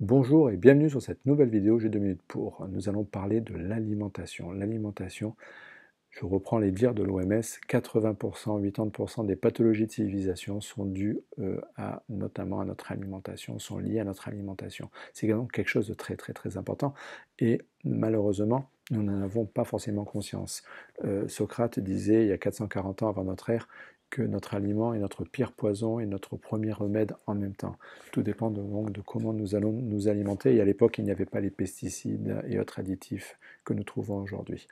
Bonjour et bienvenue sur cette nouvelle vidéo, j'ai deux minutes pour. Nous allons parler de l'alimentation. L'alimentation, je reprends les dires de l'OMS, 80%, 80% des pathologies de civilisation sont dues euh, à, notamment à notre alimentation, sont liées à notre alimentation. C'est également quelque chose de très très très important et malheureusement, nous n'en avons pas forcément conscience. Euh, Socrate disait il y a 440 ans avant notre ère que notre aliment est notre pire poison et notre premier remède en même temps. Tout dépend donc de comment nous allons nous alimenter. Et à l'époque, il n'y avait pas les pesticides et autres additifs que nous trouvons aujourd'hui.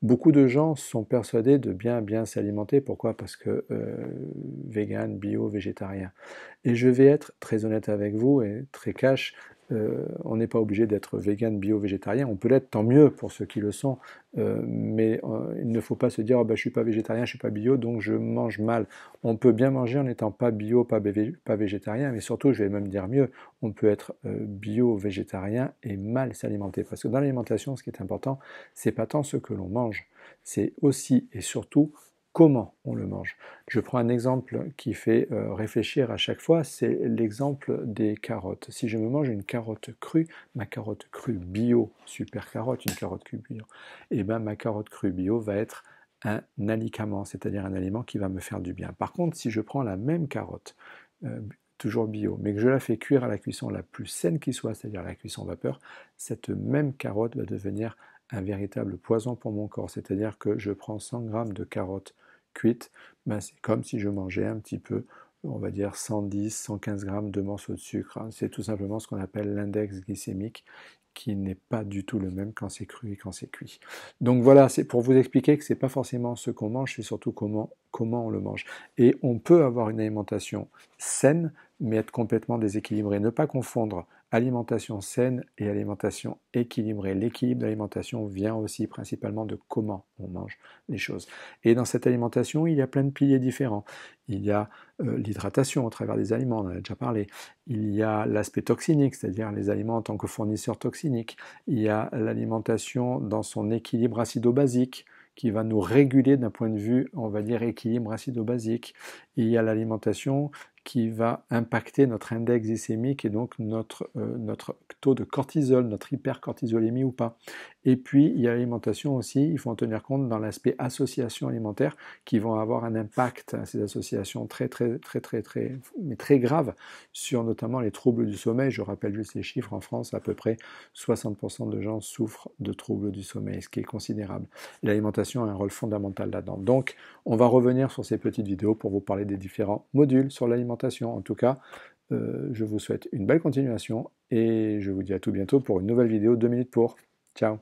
Beaucoup de gens sont persuadés de bien bien s'alimenter. Pourquoi Parce que euh, vegan, bio, végétarien. Et je vais être très honnête avec vous et très cash. Euh, on n'est pas obligé d'être vegan, bio, végétarien. On peut l'être, tant mieux pour ceux qui le sont. Euh, mais euh, il ne faut pas se dire ah ben, je suis pas végétarien, je suis pas bio, donc je mange mal. On peut bien manger en n'étant pas bio, pas, pas, végétarien, mais surtout, je vais même dire mieux, on peut être bio, végétarien et mal s'alimenter. Parce que dans l'alimentation, ce qui est important, c'est pas tant ce que l'on mange, c'est aussi et surtout comment on le mange. Je prends un exemple qui fait euh, réfléchir à chaque fois, c'est l'exemple des carottes. Si je me mange une carotte crue, ma carotte crue bio, super carotte, une carotte crue bio, et eh ben ma carotte crue bio va être un alicament, c'est-à-dire un aliment qui va me faire du bien. Par contre, si je prends la même carotte, euh, toujours bio, mais que je la fais cuire à la cuisson la plus saine qui soit, c'est-à-dire la cuisson vapeur, cette même carotte va devenir un véritable poison pour mon corps, c'est-à-dire que je prends 100 grammes de carottes cuite, ben, c'est comme si je mangeais un petit peu, on va dire 110, 115 grammes de morceaux de sucre. Hein. C'est tout simplement ce qu'on appelle l'index glycémique qui n'est pas du tout le même quand c'est cru et quand c'est cuit. Donc voilà, c'est pour vous expliquer que ce n'est pas forcément ce qu'on mange, c'est surtout comment, comment on le mange. Et on peut avoir une alimentation saine, mais être complètement déséquilibré. Ne pas confondre alimentation saine et alimentation équilibrée. L'équilibre d'alimentation vient aussi principalement de comment on mange les choses. Et dans cette alimentation, il y a plein de piliers différents. Il y a euh, l'hydratation au travers des aliments, on en a déjà parlé. Il y a l'aspect toxinique, c'est-à-dire les aliments en tant que fournisseurs toxiniques. Il y a l'alimentation dans son équilibre acido-basique qui va nous réguler d'un point de vue, on va dire, équilibre acido-basique il y a l'alimentation qui va impacter notre index glycémique et donc notre, euh, notre taux de cortisol, notre hypercortisolémie ou pas. Et puis, il y a l'alimentation aussi, il faut en tenir compte dans l'aspect association alimentaire qui vont avoir un impact, hein, ces associations très, très, très, très, très, mais très grave sur notamment les troubles du sommeil. Je rappelle juste les chiffres, en France, à peu près 60% de gens souffrent de troubles du sommeil, ce qui est considérable. L'alimentation a un rôle fondamental là-dedans. Donc, on va revenir sur ces petites vidéos pour vous parler des différents modules sur l'alimentation. En tout cas, euh, je vous souhaite une belle continuation et je vous dis à tout bientôt pour une nouvelle vidéo 2 minutes pour. Ciao